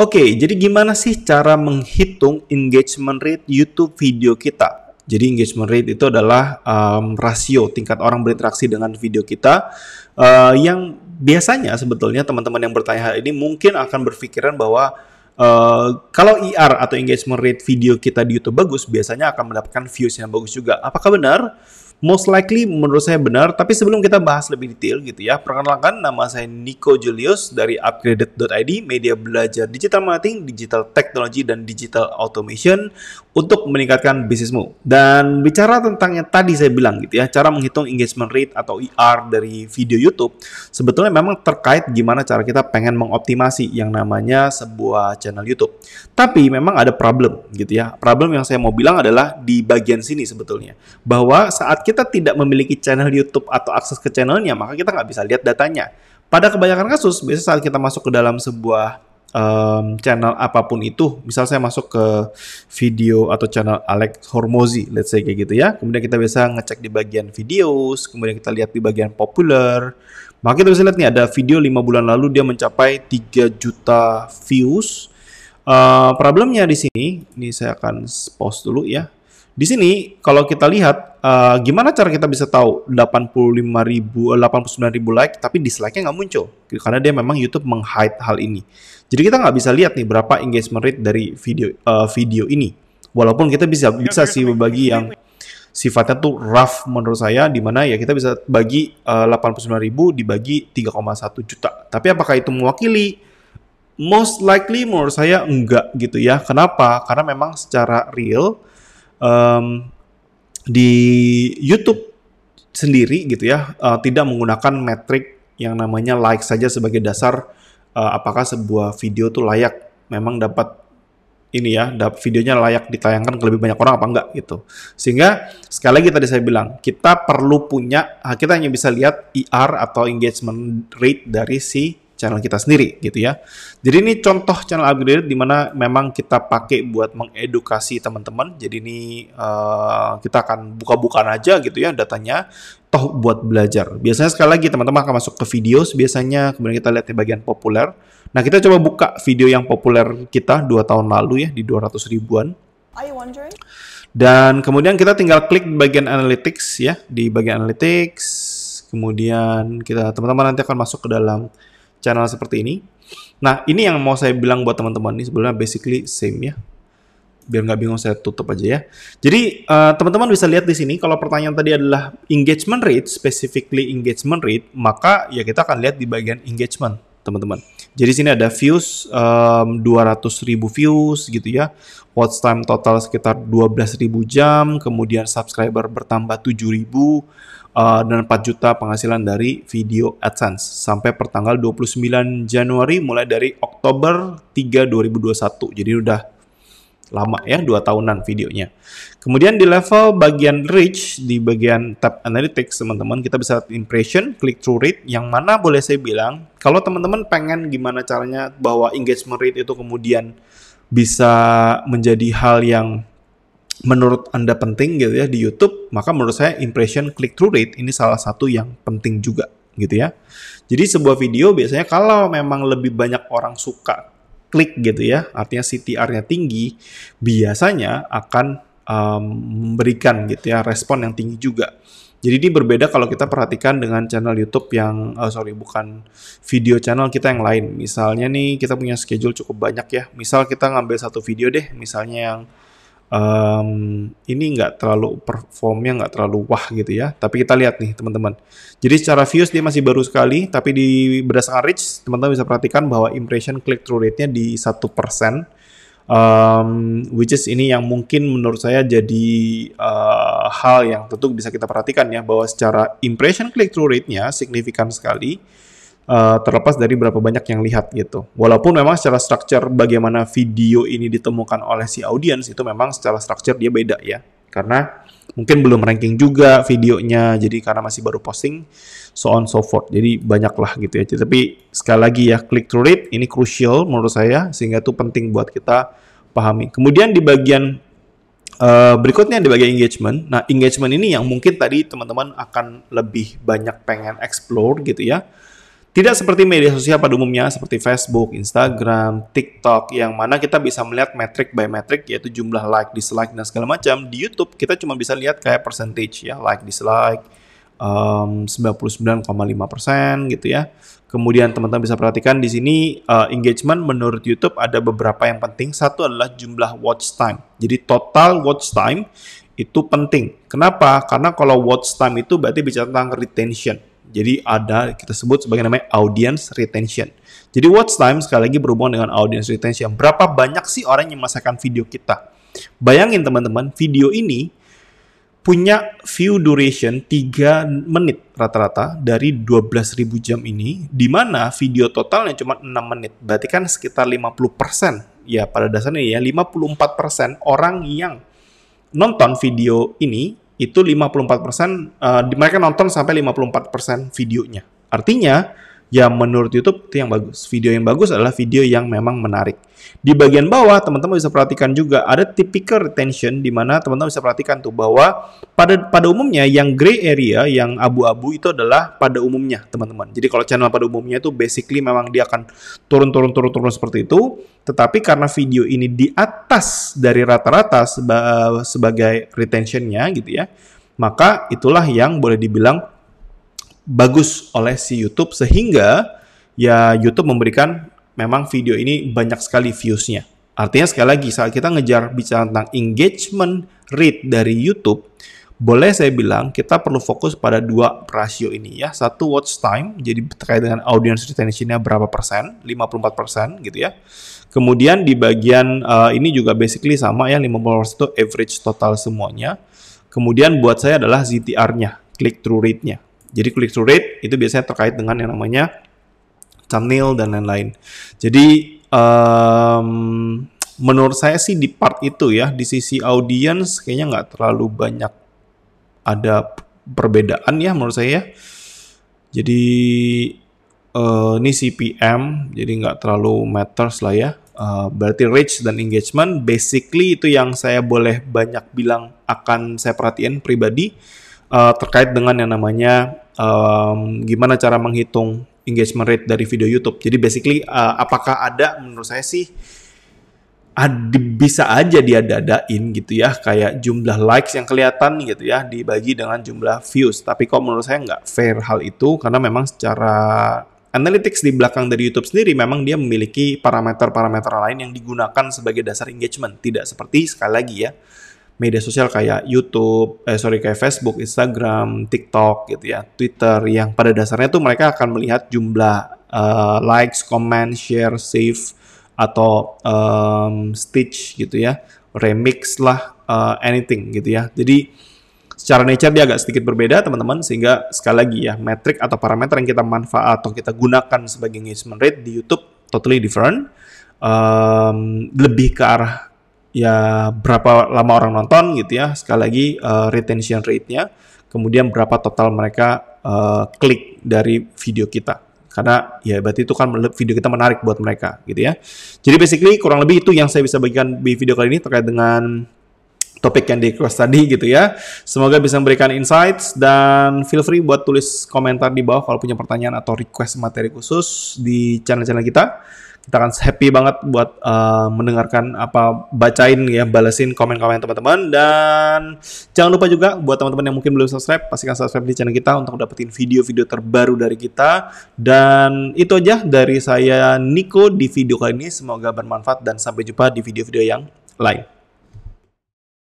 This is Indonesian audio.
Oke, jadi gimana sih cara menghitung engagement rate YouTube video kita? Jadi engagement rate itu adalah um, rasio tingkat orang berinteraksi dengan video kita uh, yang biasanya sebetulnya teman-teman yang bertanya hal ini mungkin akan berpikiran bahwa Uh, kalau IR e atau engagement rate video kita di YouTube bagus, biasanya akan mendapatkan views yang bagus juga. Apakah benar? most likely menurut saya benar. Tapi sebelum kita bahas lebih detail gitu ya, perkenalkan nama saya Nico Julius dari upgraded.id, media belajar digital marketing, digital technology, dan digital automation untuk meningkatkan bisnismu. Dan bicara tentang yang tadi saya bilang gitu ya, cara menghitung engagement rate atau IR e dari video YouTube, sebetulnya memang terkait gimana cara kita pengen mengoptimasi yang namanya sebuah channel YouTube. Tapi memang ada problem gitu ya. Problem yang saya mau bilang adalah di bagian sini sebetulnya. Bahwa saat kita kita tidak memiliki channel YouTube atau akses ke channelnya, maka kita nggak bisa lihat datanya. Pada kebanyakan kasus, biasanya saat kita masuk ke dalam sebuah um, channel apapun itu, misal saya masuk ke video atau channel Alex Hormozi, let's say kayak gitu ya. Kemudian kita bisa ngecek di bagian videos, kemudian kita lihat di bagian populer. Maka kita bisa lihat nih ada video 5 bulan lalu dia mencapai 3 juta views. Uh, problemnya di sini, ini saya akan post dulu ya. Di sini kalau kita lihat Eh, gimana cara kita bisa tahu 85 ribu, 89 eh, ribu like tapi dislike-nya nggak muncul? Karena dia memang YouTube menghide hal ini. Jadi kita nggak bisa lihat nih berapa engagement rate dari video uh, video ini. Walaupun kita bisa iya, bisa sih bagi yang sifatnya tuh rough menurut saya di mana ya kita bisa bagi uh, ribu dibagi 3,1 juta. Tapi apakah itu mewakili? Most likely menurut saya enggak gitu ya. Kenapa? Karena memang secara real um, di YouTube sendiri gitu ya uh, tidak menggunakan metrik yang namanya like saja sebagai dasar uh, apakah sebuah video tuh layak memang dapat ini ya videonya layak ditayangkan ke lebih banyak orang apa enggak gitu sehingga sekali lagi tadi saya bilang kita perlu punya ah, kita hanya bisa lihat IR e atau engagement rate dari si channel kita sendiri gitu ya. Jadi ini contoh channel upgrade di mana memang kita pakai buat mengedukasi teman-teman. Jadi ini uh, kita akan buka-bukaan aja gitu ya datanya toh buat belajar. Biasanya sekali lagi teman-teman akan masuk ke video biasanya kemudian kita lihat di bagian populer. Nah, kita coba buka video yang populer kita dua tahun lalu ya di 200 ribuan. Dan kemudian kita tinggal klik bagian analytics ya, di bagian analytics. Kemudian kita teman-teman nanti akan masuk ke dalam channel seperti ini. Nah, ini yang mau saya bilang buat teman-teman ini sebenarnya basically same ya. Biar nggak bingung saya tutup aja ya. Jadi eh, teman-teman uh, teman -teman bisa lihat di sini kalau pertanyaan tadi adalah engagement rate, specifically engagement rate, maka ya kita akan lihat di bagian engagement teman-teman. Jadi sini ada views um, ribu views gitu ya. Watch time total sekitar 12 ribu jam, kemudian subscriber bertambah 7.000 uh, eh, dan 4 juta penghasilan dari video AdSense sampai pertanggal 29 Januari mulai dari Oktober 3 2021. Jadi udah lama ya, dua tahunan videonya. Kemudian di level bagian reach, di bagian tab analytics teman-teman, kita bisa lihat impression, click through rate, yang mana boleh saya bilang, kalau teman-teman pengen gimana caranya bahwa engagement rate itu kemudian bisa menjadi hal yang menurut Anda penting gitu ya di YouTube, maka menurut saya impression click through rate ini salah satu yang penting juga gitu ya. Jadi sebuah video biasanya kalau memang lebih banyak orang suka klik gitu ya, artinya CTR-nya tinggi, biasanya akan um, memberikan gitu ya respon yang tinggi juga. Jadi ini berbeda kalau kita perhatikan dengan channel YouTube yang uh, sorry bukan video channel kita yang lain. Misalnya nih kita punya schedule cukup banyak ya. Misal kita ngambil satu video deh, misalnya yang um, ini nggak terlalu performnya nggak terlalu wah gitu ya. Tapi kita lihat nih teman-teman. Jadi secara views dia masih baru sekali, tapi di berdasarkan reach teman-teman bisa perhatikan bahwa impression click through rate-nya di satu persen. Um, which is ini yang mungkin menurut saya jadi uh, hal yang tentu bisa kita perhatikan ya bahwa secara impression click through rate-nya signifikan sekali uh, terlepas dari berapa banyak yang lihat gitu. Walaupun memang secara struktur bagaimana video ini ditemukan oleh si audiens itu memang secara struktur dia beda ya. Karena mungkin belum ranking juga videonya jadi karena masih baru posting so on so forth jadi banyaklah gitu ya tapi sekali lagi ya click through rate ini crucial menurut saya sehingga itu penting buat kita pahami kemudian di bagian uh, berikutnya di bagian engagement nah engagement ini yang mungkin tadi teman-teman akan lebih banyak pengen explore gitu ya tidak seperti media sosial pada umumnya seperti Facebook, Instagram, TikTok yang mana kita bisa melihat metric by metric yaitu jumlah like, dislike dan segala macam. Di YouTube kita cuma bisa lihat kayak percentage ya, like, dislike um, 99,5% gitu ya. Kemudian teman-teman bisa perhatikan di sini uh, engagement menurut YouTube ada beberapa yang penting. Satu adalah jumlah watch time. Jadi total watch time itu penting. Kenapa? Karena kalau watch time itu berarti bicara tentang retention jadi ada kita sebut sebagai namanya audience retention. Jadi watch time sekali lagi berhubungan dengan audience retention. Berapa banyak sih orang yang memasakkan video kita? Bayangin teman-teman, video ini punya view duration 3 menit rata-rata dari 12.000 jam ini, di mana video totalnya cuma 6 menit. Berarti kan sekitar 50%. Ya, pada dasarnya ya, 54% orang yang nonton video ini itu 54% uh, eh, mereka nonton sampai 54% videonya. Artinya Ya menurut YouTube itu yang bagus. Video yang bagus adalah video yang memang menarik. Di bagian bawah teman-teman bisa perhatikan juga ada typical retention di mana teman-teman bisa perhatikan tuh bahwa pada pada umumnya yang gray area yang abu-abu itu adalah pada umumnya teman-teman. Jadi kalau channel pada umumnya itu basically memang dia akan turun-turun turun-turun seperti itu. Tetapi karena video ini di atas dari rata-rata sebagai retentionnya gitu ya, maka itulah yang boleh dibilang bagus oleh si YouTube sehingga ya YouTube memberikan memang video ini banyak sekali viewsnya. Artinya sekali lagi saat kita ngejar bicara tentang engagement rate dari YouTube, boleh saya bilang kita perlu fokus pada dua rasio ini ya. Satu watch time, jadi terkait dengan audience retention-nya berapa persen, 54 persen gitu ya. Kemudian di bagian uh, ini juga basically sama ya, 54 itu average total semuanya. Kemudian buat saya adalah ZTR-nya, click through rate-nya. Jadi click through rate itu biasanya terkait dengan yang namanya channel dan lain-lain. Jadi um, menurut saya sih di part itu ya di sisi audience kayaknya nggak terlalu banyak ada perbedaan ya menurut saya. Ya. Jadi uh, ini CPM jadi nggak terlalu matters lah ya. Uh, berarti reach dan engagement basically itu yang saya boleh banyak bilang akan saya perhatiin pribadi uh, terkait dengan yang namanya um, gimana cara menghitung engagement rate dari video YouTube. Jadi basically uh, apakah ada menurut saya sih ad, bisa aja dia dadain gitu ya kayak jumlah likes yang kelihatan gitu ya dibagi dengan jumlah views. Tapi kok menurut saya nggak fair hal itu karena memang secara analytics di belakang dari YouTube sendiri memang dia memiliki parameter-parameter lain yang digunakan sebagai dasar engagement. Tidak seperti sekali lagi ya media sosial kayak YouTube, eh sorry kayak Facebook, Instagram, TikTok gitu ya, Twitter yang pada dasarnya tuh mereka akan melihat jumlah uh, likes, comment, share, save atau um, stitch gitu ya, remix lah, uh, anything gitu ya. Jadi secara nature dia agak sedikit berbeda teman-teman sehingga sekali lagi ya metrik atau parameter yang kita manfaat atau kita gunakan sebagai engagement rate di YouTube totally different um, lebih ke arah ya berapa lama orang nonton gitu ya sekali lagi uh, retention rate-nya kemudian berapa total mereka uh, klik dari video kita karena ya berarti itu kan video kita menarik buat mereka gitu ya jadi basically kurang lebih itu yang saya bisa bagikan di video kali ini terkait dengan topik yang di request tadi gitu ya semoga bisa memberikan insights dan feel free buat tulis komentar di bawah kalau punya pertanyaan atau request materi khusus di channel-channel kita kita akan happy banget buat uh, mendengarkan apa bacain ya, balesin komen-komen teman-teman dan jangan lupa juga buat teman-teman yang mungkin belum subscribe, pastikan subscribe di channel kita untuk dapetin video-video terbaru dari kita. Dan itu aja dari saya Nico di video kali ini. Semoga bermanfaat dan sampai jumpa di video-video yang lain.